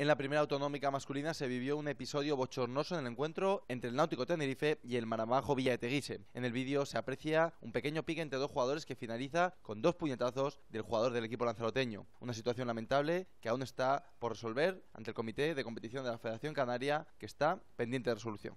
En la primera autonómica masculina se vivió un episodio bochornoso en el encuentro entre el Náutico Tenerife y el Maramajo Villa de Teguise. En el vídeo se aprecia un pequeño pique entre dos jugadores que finaliza con dos puñetazos del jugador del equipo lanzaroteño. Una situación lamentable que aún está por resolver ante el Comité de Competición de la Federación Canaria que está pendiente de resolución.